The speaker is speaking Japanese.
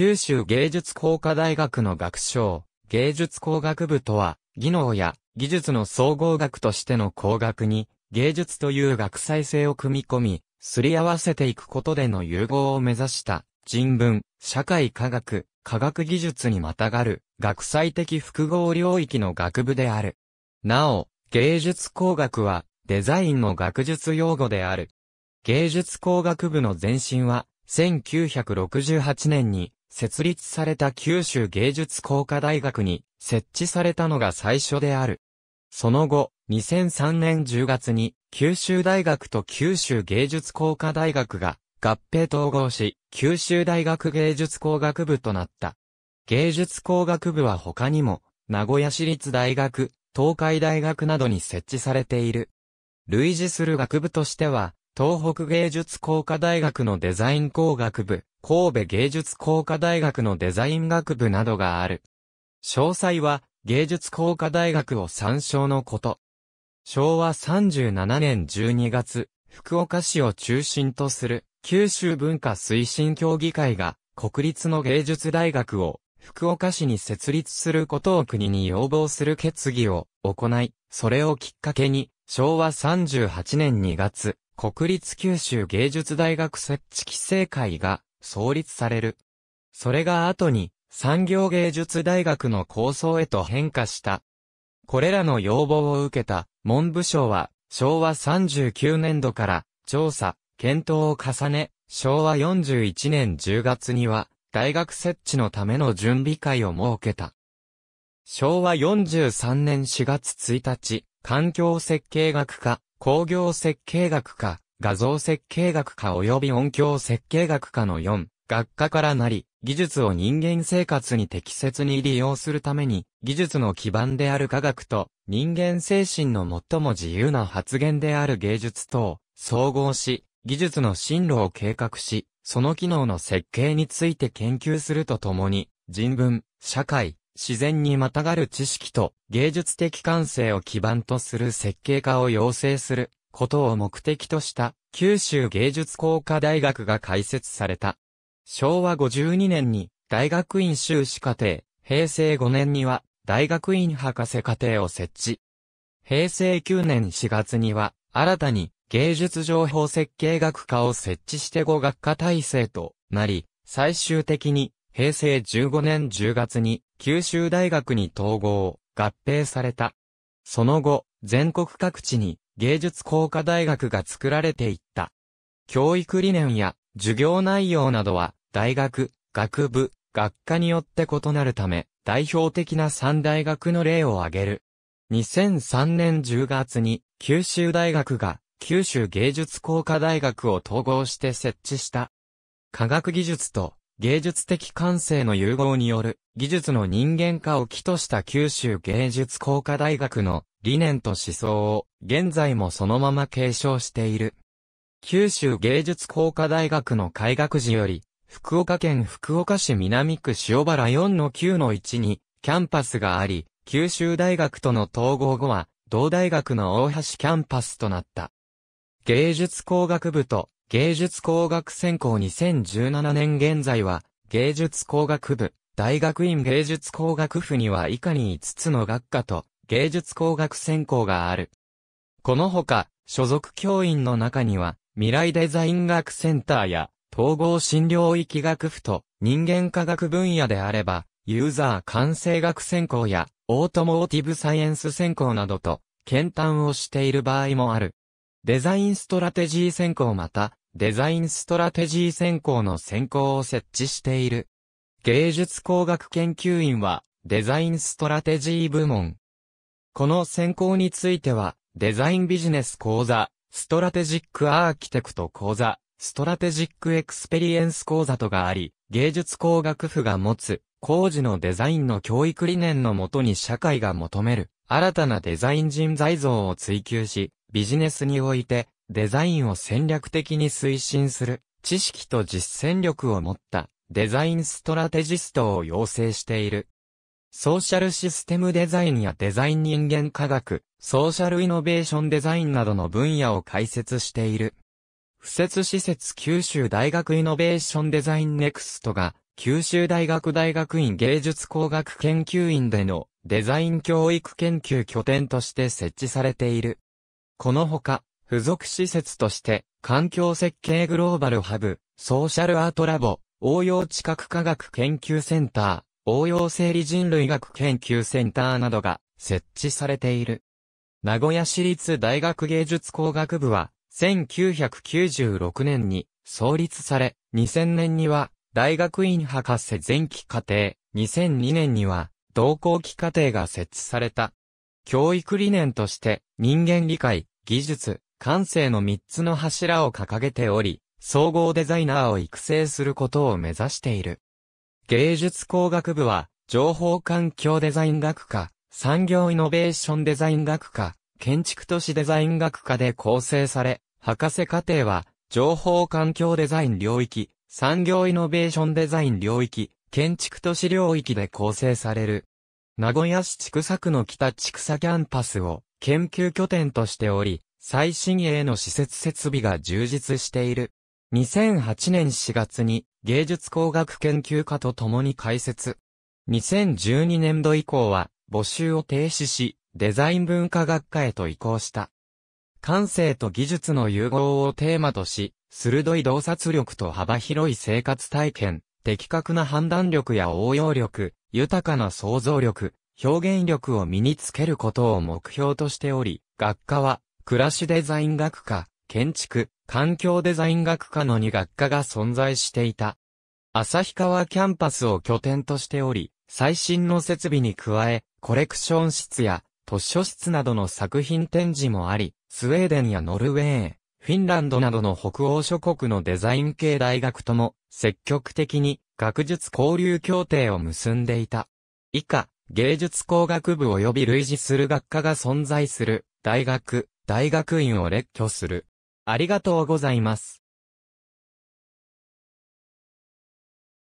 九州芸術工科大学の学賞、芸術工学部とは、技能や技術の総合学としての工学に、芸術という学際性を組み込み、すり合わせていくことでの融合を目指した、人文、社会科学、科学技術にまたがる、学際的複合領域の学部である。なお、芸術工学は、デザインの学術用語である。芸術工学部の前身は、1968年に、設立された九州芸術工科大学に設置されたのが最初である。その後、2003年10月に九州大学と九州芸術工科大学が合併統合し、九州大学芸術工学部となった。芸術工学部は他にも、名古屋市立大学、東海大学などに設置されている。類似する学部としては、東北芸術工科大学のデザイン工学部、神戸芸術工科大学のデザイン学部などがある。詳細は、芸術工科大学を参照のこと。昭和37年12月、福岡市を中心とする九州文化推進協議会が国立の芸術大学を福岡市に設立することを国に要望する決議を行い、それをきっかけに昭和38年2月、国立九州芸術大学設置規制会が創立される。それが後に産業芸術大学の構想へと変化した。これらの要望を受けた文部省は昭和39年度から調査、検討を重ね、昭和41年10月には大学設置のための準備会を設けた。昭和43年4月1日、環境設計学科工業設計学科、画像設計学科及び音響設計学科の4、学科からなり、技術を人間生活に適切に利用するために、技術の基盤である科学と、人間精神の最も自由な発言である芸術と、総合し、技術の進路を計画し、その機能の設計について研究するとともに、人文、社会、自然にまたがる知識と芸術的感性を基盤とする設計家を養成することを目的とした九州芸術工科大学が開設された。昭和52年に大学院修士課程、平成5年には大学院博士課程を設置。平成9年4月には新たに芸術情報設計学科を設置して5学科体制となり、最終的に平成15年10月に九州大学に統合、合併された。その後、全国各地に芸術工科大学が作られていった。教育理念や授業内容などは大学、学部、学科によって異なるため、代表的な三大学の例を挙げる。2003年10月に九州大学が九州芸術工科大学を統合して設置した。科学技術と芸術的感性の融合による技術の人間化を起とした九州芸術工科大学の理念と思想を現在もそのまま継承している。九州芸術工科大学の開学時より、福岡県福岡市南区塩原4-9-1にキャンパスがあり、九州大学との統合後は、同大学の大橋キャンパスとなった。芸術工学部と芸術工学専攻2017年現在は、芸術工学部、大学院芸術工学部には以下に5つの学科と、芸術工学専攻がある。このほか、所属教員の中には、未来デザイン学センターや、統合診療域学部と、人間科学分野であれば、ユーザー完性学専攻や、オートモーティブサイエンス専攻などと、検討をしている場合もある。デザインストラテジー専攻また、デザインストラテジー専攻の専攻を設置している。芸術工学研究院は、デザインストラテジー部門。この専攻については、デザインビジネス講座、ストラテジックアーキテクト講座、ストラテジックエクスペリエンス講座とがあり、芸術工学部が持つ、工事のデザインの教育理念のもとに社会が求める、新たなデザイン人材像を追求し、ビジネスにおいて、デザインを戦略的に推進する、知識と実践力を持ったデザインストラテジストを養成している。ソーシャルシステムデザインやデザイン人間科学、ソーシャルイノベーションデザインなどの分野を開設している。不設施設九州大学イノベーションデザインネクストが、九州大学大学院芸術工学研究院でのデザイン教育研究拠点として設置されている。このほか、付属施設として、環境設計グローバルハブ、ソーシャルアートラボ、応用知覚科学研究センター、応用生理人類学研究センターなどが設置されている。名古屋市立大学芸術工学部は、1996年に創立され、2000年には大学院博士前期課程、2002年には同校期課程が設置された。教育理念として人間理解、技術、感性の3つの柱を掲げており、総合デザイナーを育成することを目指している。芸術工学部は、情報環境デザイン学科、産業イノベーションデザイン学科、建築都市デザイン学科で構成され、博士課程は、情報環境デザイン領域、産業イノベーションデザイン領域、建築都市領域で構成される。名古屋市千種区の北千種キャンパスを研究拠点としており、最新鋭の施設設備が充実している。2008年4月に芸術工学研究科と共に開設。2012年度以降は募集を停止し、デザイン文化学科へと移行した。感性と技術の融合をテーマとし、鋭い洞察力と幅広い生活体験、的確な判断力や応用力、豊かな想像力、表現力を身につけることを目標としており、学科は、暮らしデザイン学科、建築、環境デザイン学科の2学科が存在していた。旭川キャンパスを拠点としており、最新の設備に加え、コレクション室や図書室などの作品展示もあり、スウェーデンやノルウェー、フィンランドなどの北欧諸国のデザイン系大学とも積極的に学術交流協定を結んでいた。以下、芸術工学部及び類似する学科が存在する、大学、大学院を列挙する。ありがとうございます。